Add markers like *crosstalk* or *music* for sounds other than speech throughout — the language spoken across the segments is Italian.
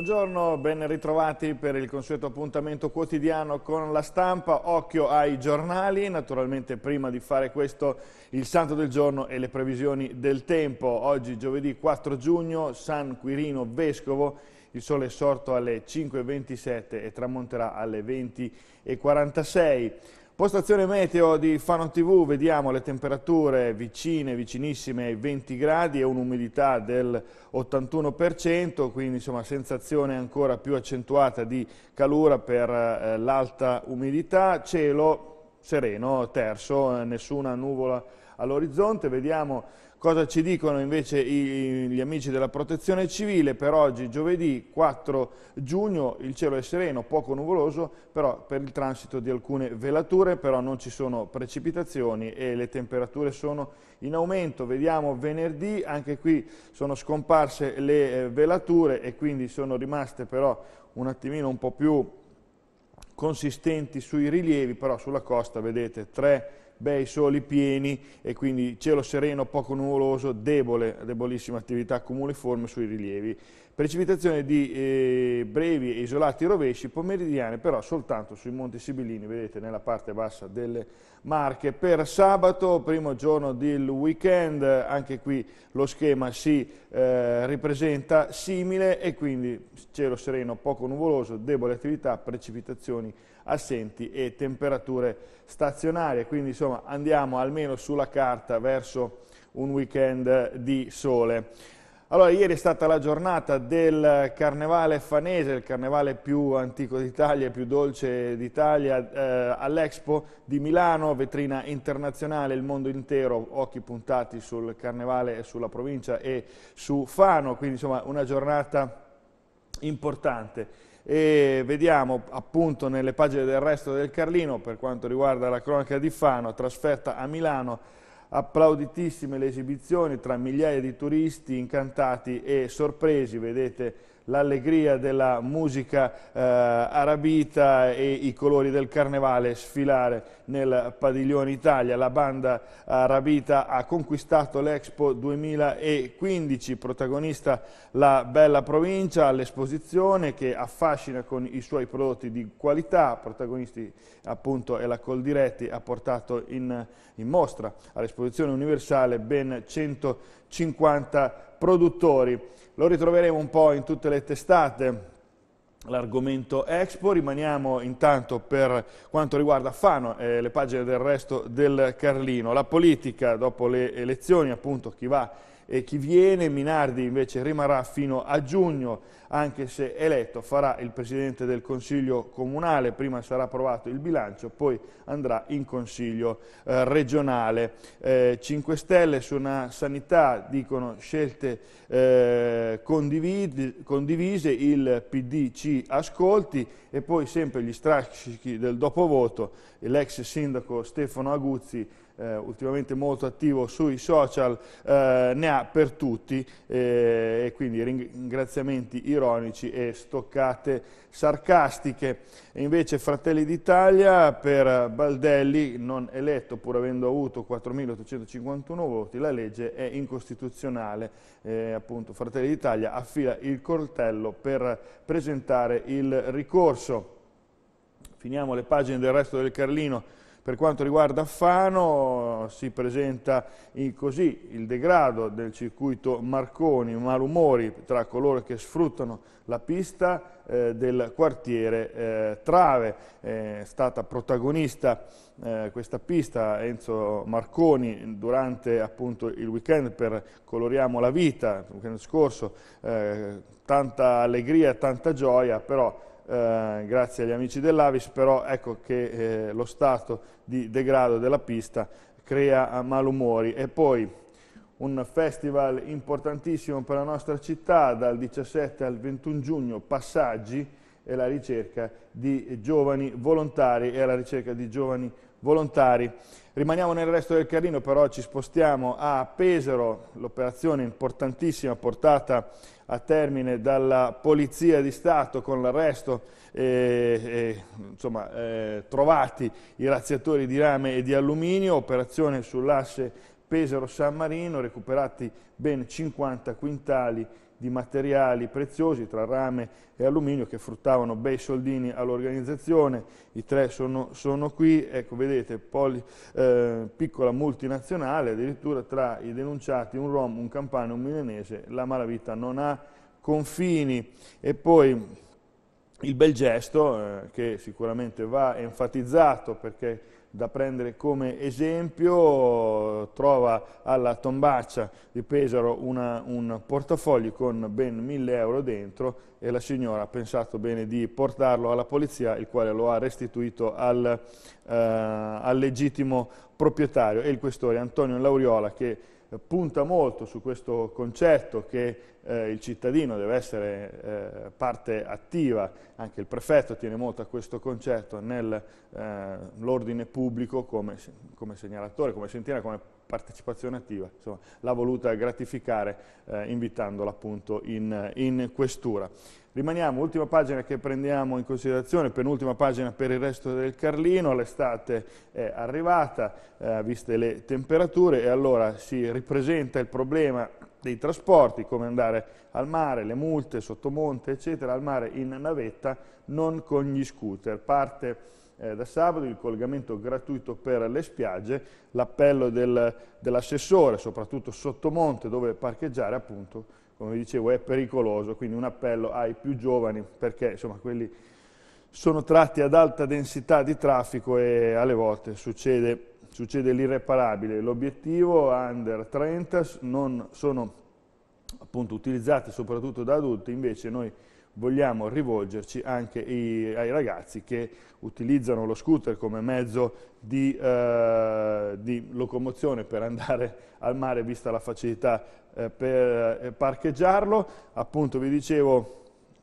Buongiorno, ben ritrovati per il consueto appuntamento quotidiano con la stampa. Occhio ai giornali, naturalmente prima di fare questo il santo del giorno e le previsioni del tempo. Oggi giovedì 4 giugno, San Quirino Vescovo, il sole è sorto alle 5.27 e tramonterà alle 20.46. Postazione meteo di Fano TV, vediamo le temperature vicine, vicinissime ai 20 gradi e un'umidità del 81%, quindi insomma sensazione ancora più accentuata di calura per eh, l'alta umidità, cielo sereno, terzo, eh, nessuna nuvola all'orizzonte, vediamo Cosa ci dicono invece i, gli amici della protezione civile per oggi, giovedì 4 giugno, il cielo è sereno, poco nuvoloso, però per il transito di alcune velature, però non ci sono precipitazioni e le temperature sono in aumento. Vediamo venerdì, anche qui sono scomparse le eh, velature e quindi sono rimaste però un attimino un po' più consistenti sui rilievi, però sulla costa vedete 3 bei soli pieni e quindi cielo sereno, poco nuvoloso, debole, debolissima attività cumuliforme sui rilievi. Precipitazioni di eh, brevi e isolati rovesci pomeridiane però soltanto sui Monti Sibillini, vedete nella parte bassa delle Marche. Per sabato, primo giorno del weekend, anche qui lo schema si eh, ripresenta simile e quindi cielo sereno, poco nuvoloso, debole attività, precipitazioni assenti e temperature stazionarie. Quindi insomma andiamo almeno sulla carta verso un weekend di sole. Allora, ieri è stata la giornata del Carnevale Fanese, il carnevale più antico d'Italia, più dolce d'Italia, eh, all'Expo di Milano, vetrina internazionale, il mondo intero, occhi puntati sul Carnevale e sulla provincia e su Fano, quindi insomma una giornata importante e vediamo appunto nelle pagine del resto del Carlino per quanto riguarda la cronaca di Fano, trasferta a Milano, applauditissime le esibizioni tra migliaia di turisti incantati e sorpresi, vedete l'allegria della musica eh, arabita e i colori del carnevale sfilare nel padiglione Italia. La banda arabita ha conquistato l'Expo 2015, protagonista la bella provincia, all'esposizione che affascina con i suoi prodotti di qualità, protagonisti appunto è la Coldiretti, ha portato in, in mostra all'esposizione universale ben 100 50 produttori. Lo ritroveremo un po' in tutte le testate l'argomento Expo, rimaniamo intanto per quanto riguarda Fano e eh, le pagine del resto del Carlino. La politica dopo le elezioni, appunto chi va e chi viene, Minardi invece rimarrà fino a giugno, anche se eletto farà il Presidente del Consiglio Comunale, prima sarà approvato il bilancio, poi andrà in Consiglio eh, regionale. Eh, 5 Stelle su una sanità dicono scelte eh, condivise, il PD ci ascolti e poi sempre gli strascichi del dopovoto, l'ex sindaco Stefano Aguzzi eh, ultimamente molto attivo sui social, eh, ne ha per tutti eh, e quindi ringraziamenti ironici e stoccate sarcastiche. E invece Fratelli d'Italia per Baldelli, non eletto pur avendo avuto 4.851 voti, la legge è incostituzionale. Eh, appunto Fratelli d'Italia affila il coltello per presentare il ricorso. Finiamo le pagine del resto del Carlino per quanto riguarda Fano si presenta così il degrado del circuito Marconi, malumori tra coloro che sfruttano la pista eh, del quartiere eh, Trave. È stata protagonista eh, questa pista Enzo Marconi durante appunto, il weekend per Coloriamo la vita, il weekend scorso, eh, tanta allegria, tanta gioia, però eh, grazie agli amici dell'Avis, però ecco che eh, lo stato di degrado della pista crea eh, malumori. E poi un festival importantissimo per la nostra città, dal 17 al 21 giugno, Passaggi, e la ricerca di giovani volontari e la ricerca di giovani volontari volontari. Rimaniamo nel resto del Carlino, però ci spostiamo a Pesaro, l'operazione importantissima portata a termine dalla Polizia di Stato con l'arresto, eh, eh, trovati i razziatori di rame e di alluminio, operazione sull'asse Pesaro-San Marino, recuperati ben 50 quintali di materiali preziosi tra rame e alluminio che fruttavano bei soldini all'organizzazione, i tre sono, sono qui, ecco vedete poli, eh, piccola multinazionale, addirittura tra i denunciati un rom, un campano e un milanese, la malavita non ha confini e poi il bel gesto eh, che sicuramente va enfatizzato perché da prendere come esempio, trova alla Tombaccia di Pesaro una, un portafoglio con ben 1000 euro dentro e la signora ha pensato bene di portarlo alla polizia, il quale lo ha restituito al, eh, al legittimo proprietario e il questore Antonio Lauriola che punta molto su questo concetto che eh, il cittadino deve essere eh, parte attiva, anche il prefetto tiene molto a questo concetto nell'ordine eh, pubblico come, come segnalatore, come sentina, come partecipazione attiva, l'ha voluta gratificare eh, invitandola appunto in, in, questura. Rimaniamo, ultima pagina che prendiamo in considerazione, penultima pagina per il resto del Carlino, l'estate è arrivata, eh, viste le temperature, e allora si ripresenta il problema dei trasporti, come andare al mare, le multe, sottomonte, eccetera, al mare in navetta, non con gli scooter. Parte eh, da sabato, il collegamento gratuito per le spiagge, l'appello dell'assessore, soprattutto sottomonte dove parcheggiare appunto, come dicevo, è pericoloso, quindi un appello ai più giovani perché insomma quelli sono tratti ad alta densità di traffico e alle volte succede, succede l'irreparabile. L'obiettivo under 30 non sono appunto utilizzati soprattutto da adulti, invece noi vogliamo rivolgerci anche ai, ai ragazzi che utilizzano lo scooter come mezzo di, eh, di locomozione per andare al mare, vista la facilità eh, per eh, parcheggiarlo. Appunto vi dicevo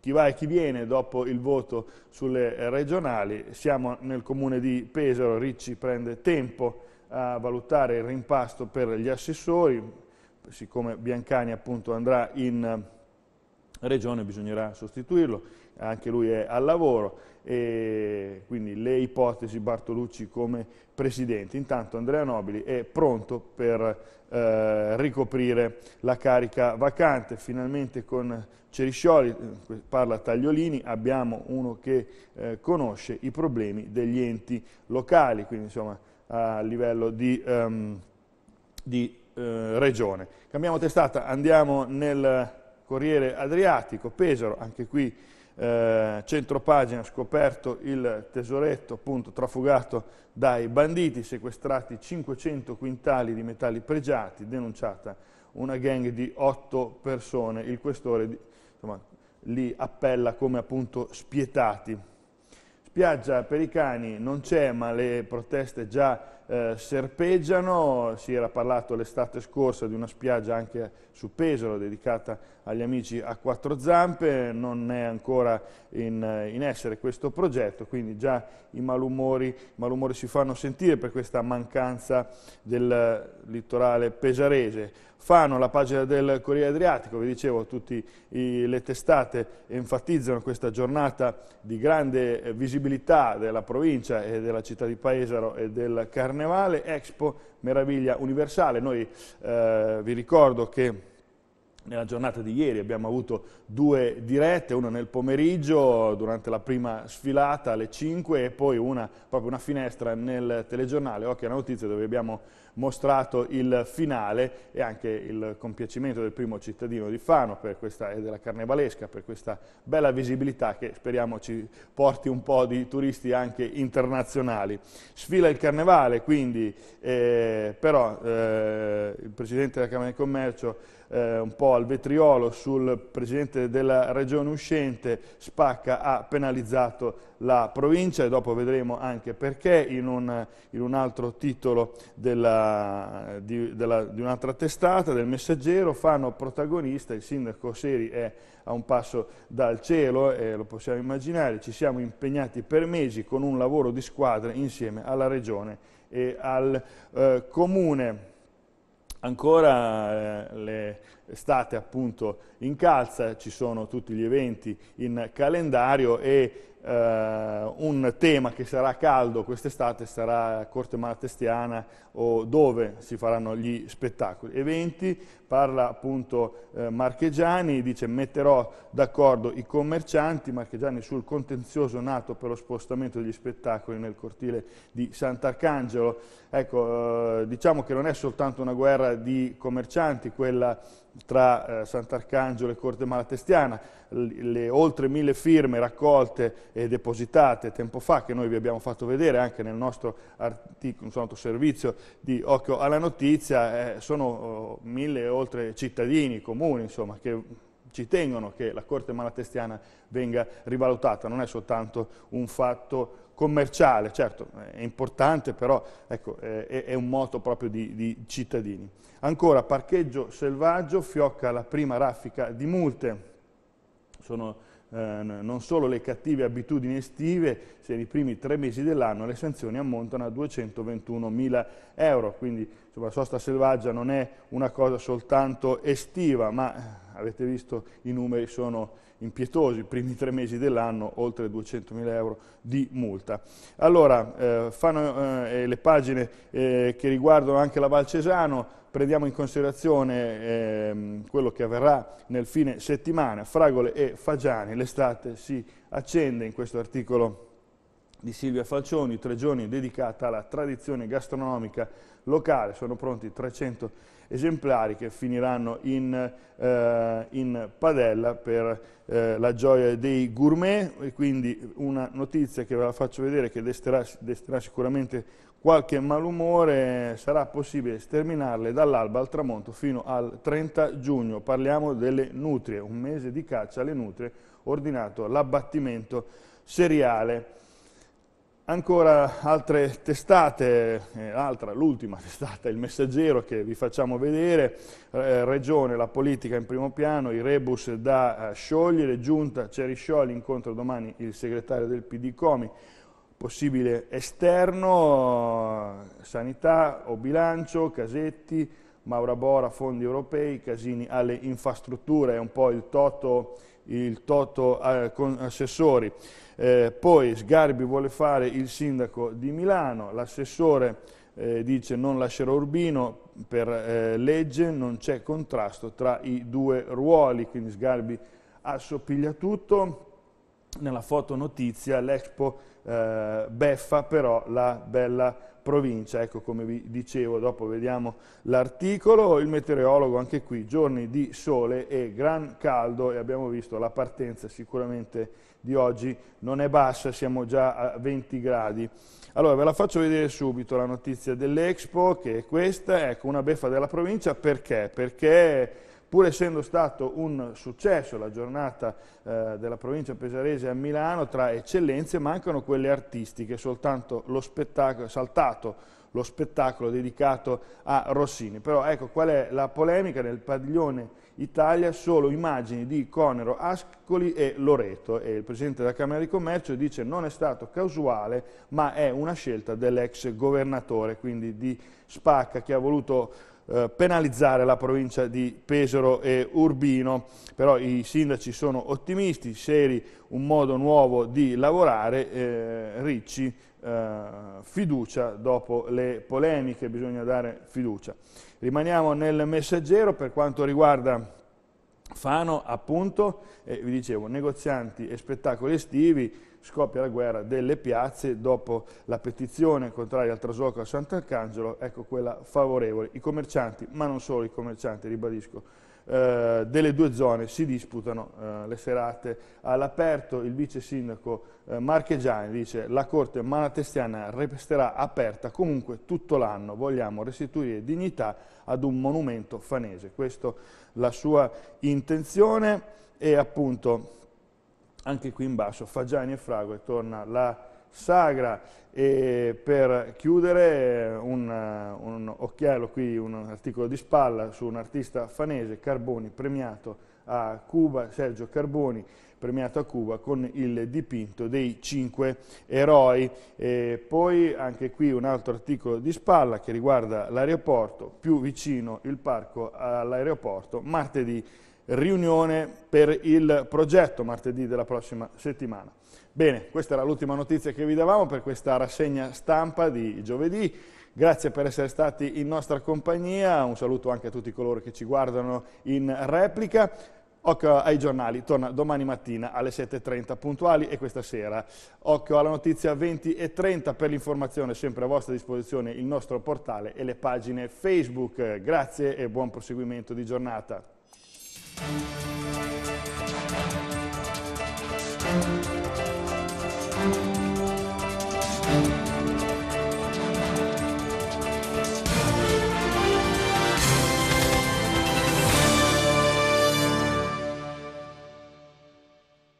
chi va e chi viene dopo il voto sulle regionali, siamo nel comune di Pesaro, Ricci prende tempo a valutare il rimpasto per gli assessori, siccome Biancani appunto andrà in Regione bisognerà sostituirlo, anche lui è al lavoro, e quindi le ipotesi Bartolucci come presidente. Intanto Andrea Nobili è pronto per eh, ricoprire la carica vacante, finalmente con Ceriscioli, eh, parla Tagliolini, abbiamo uno che eh, conosce i problemi degli enti locali, quindi insomma a livello di, um, di eh, regione. Cambiamo testata, andiamo nel Corriere Adriatico, Pesaro, anche qui eh, centro pagina scoperto il tesoretto appunto trafugato dai banditi, sequestrati 500 quintali di metalli pregiati, denunciata una gang di 8 persone, il questore insomma, li appella come appunto spietati. Spiaggia per i cani non c'è ma le proteste già eh, serpeggiano, si era parlato l'estate scorsa di una spiaggia anche su Pesaro dedicata agli amici a quattro zampe, non è ancora in, eh, in essere questo progetto, quindi già i malumori, malumori si fanno sentire per questa mancanza del eh, litorale pesarese. Fano, la pagina del Corriere Adriatico, vi dicevo, tutte le testate enfatizzano questa giornata di grande eh, visibilità della provincia e della città di Paesaro e del Carnevale, Expo Meraviglia Universale. Noi eh, vi ricordo che nella giornata di ieri abbiamo avuto due dirette, una nel pomeriggio durante la prima sfilata alle 5 e poi una, proprio una finestra nel telegiornale Occhio alla Notizia dove abbiamo mostrato il finale e anche il compiacimento del primo cittadino di Fano questa, e della Carnevalesca per questa bella visibilità che speriamo ci porti un po' di turisti anche internazionali. Sfila il Carnevale, quindi eh, però eh, il Presidente della Camera di Commercio eh, un po' al vetriolo sul Presidente della Regione uscente, Spacca ha penalizzato la provincia e dopo vedremo anche perché in un, in un altro titolo della, di, di un'altra testata, del messaggero, fanno protagonista, il sindaco Seri è a un passo dal cielo, eh, lo possiamo immaginare, ci siamo impegnati per mesi con un lavoro di squadra insieme alla Regione e al eh, Comune. Ancora eh, l'estate appunto in calza, ci sono tutti gli eventi in calendario e eh, un tema che sarà caldo quest'estate sarà Corte Malatestiana o dove si faranno gli spettacoli. Eventi, parla appunto eh, Marchegiani, dice metterò d'accordo i commercianti, Marchegiani sul contenzioso nato per lo spostamento degli spettacoli nel cortile di Sant'Arcangelo. Ecco, eh, diciamo che non è soltanto una guerra di commercianti quella tra eh, Sant'Arcangelo e Corte Malatestiana, le, le oltre mille firme raccolte eh, depositate tempo fa, che noi vi abbiamo fatto vedere anche nel nostro, articolo, nostro servizio di Occhio alla Notizia, eh, sono oh, mille e oltre cittadini, comuni, insomma, che ci tengono che la Corte Malatestiana venga rivalutata, non è soltanto un fatto commerciale, certo è importante, però ecco, è, è, un moto proprio di, di, cittadini. Ancora, parcheggio selvaggio, fiocca la prima raffica di multe, sono eh, non solo le cattive abitudini estive, se nei primi tre mesi dell'anno le sanzioni ammontano a 221 mila euro, quindi insomma, la sosta selvaggia non è una cosa soltanto estiva, ma eh, Avete visto i numeri sono impietosi, i primi tre mesi dell'anno oltre 200.000 euro di multa. Allora, eh, fanno eh, le pagine eh, che riguardano anche la Valcesano, prendiamo in considerazione ehm, quello che avverrà nel fine settimana, fragole e fagiani, l'estate si accende in questo articolo di Silvia Falcioni, tre giorni dedicata alla tradizione gastronomica locale. Sono pronti 300 esemplari che finiranno in, eh, in padella per eh, la gioia dei gourmet e quindi una notizia che ve la faccio vedere che desterà, desterà sicuramente qualche malumore, sarà possibile sterminarle dall'alba al tramonto fino al 30 giugno. Parliamo delle nutrie, un mese di caccia alle nutrie ordinato l'abbattimento seriale. Ancora altre testate, eh, l'ultima *laughs* testata, il messaggero che vi facciamo vedere, eh, regione, la politica in primo piano, i rebus da eh, sciogliere, giunta, Ceri Scioli, incontro domani il segretario del PD Comi, possibile esterno, sanità o bilancio, Casetti, Maura Bora, fondi europei, Casini alle infrastrutture, è un po' il toto il Toto eh, con assessori, eh, poi Sgarbi vuole fare il sindaco di Milano, l'assessore eh, dice non lascerò Urbino, per eh, legge non c'è contrasto tra i due ruoli, quindi Sgarbi assopiglia tutto, nella fotonotizia l'Expo eh, beffa però la bella provincia, ecco come vi dicevo, dopo vediamo l'articolo, il meteorologo anche qui, giorni di sole e gran caldo e abbiamo visto la partenza sicuramente di oggi non è bassa, siamo già a 20 gradi. Allora ve la faccio vedere subito la notizia dell'Expo che è questa, ecco una beffa della provincia perché? Perché pur essendo stato un successo la giornata eh, della provincia pesarese a Milano, tra eccellenze mancano quelle artistiche, soltanto lo spettacolo, saltato lo spettacolo dedicato a Rossini. Però ecco qual è la polemica nel padiglione Italia, solo immagini di Conero, Ascoli e Loreto e il Presidente della Camera di Commercio dice non è stato casuale ma è una scelta dell'ex governatore, quindi di Spacca che ha voluto eh, penalizzare la provincia di Pesaro e Urbino, però i sindaci sono ottimisti, seri, un modo nuovo di lavorare, eh, Ricci eh, fiducia dopo le polemiche, bisogna dare fiducia. Rimaniamo nel messaggero per quanto riguarda Fano, appunto, vi dicevo, negozianti e spettacoli estivi, scoppia la guerra delle piazze dopo la petizione contraria al trasloco a Sant'Arcangelo, ecco quella favorevole. I commercianti, ma non solo i commercianti, ribadisco, eh, delle due zone si disputano eh, le serate all'aperto. Il vice sindaco eh, Marchegiani dice la corte malatestiana resterà aperta comunque tutto l'anno. Vogliamo restituire dignità ad un monumento fanese. Questa è la sua intenzione e appunto anche qui in basso, Fagiani e Frago, e torna la sagra. E per chiudere eh, un, eh, un occhiello qui, un articolo di spalla su un artista fanese, Carboni, premiato a Cuba, Sergio Carboni, premiato a Cuba con il dipinto dei cinque eroi. E poi anche qui un altro articolo di spalla che riguarda l'aeroporto, più vicino il parco all'aeroporto, martedì riunione per il progetto martedì della prossima settimana. Bene, questa era l'ultima notizia che vi davamo per questa rassegna stampa di giovedì. Grazie per essere stati in nostra compagnia, un saluto anche a tutti coloro che ci guardano in replica. Occhio ai giornali, torna domani mattina alle 7.30 puntuali e questa sera. Occhio alla notizia 20.30 per l'informazione, sempre a vostra disposizione il nostro portale e le pagine Facebook. Grazie e buon proseguimento di giornata. Thank you.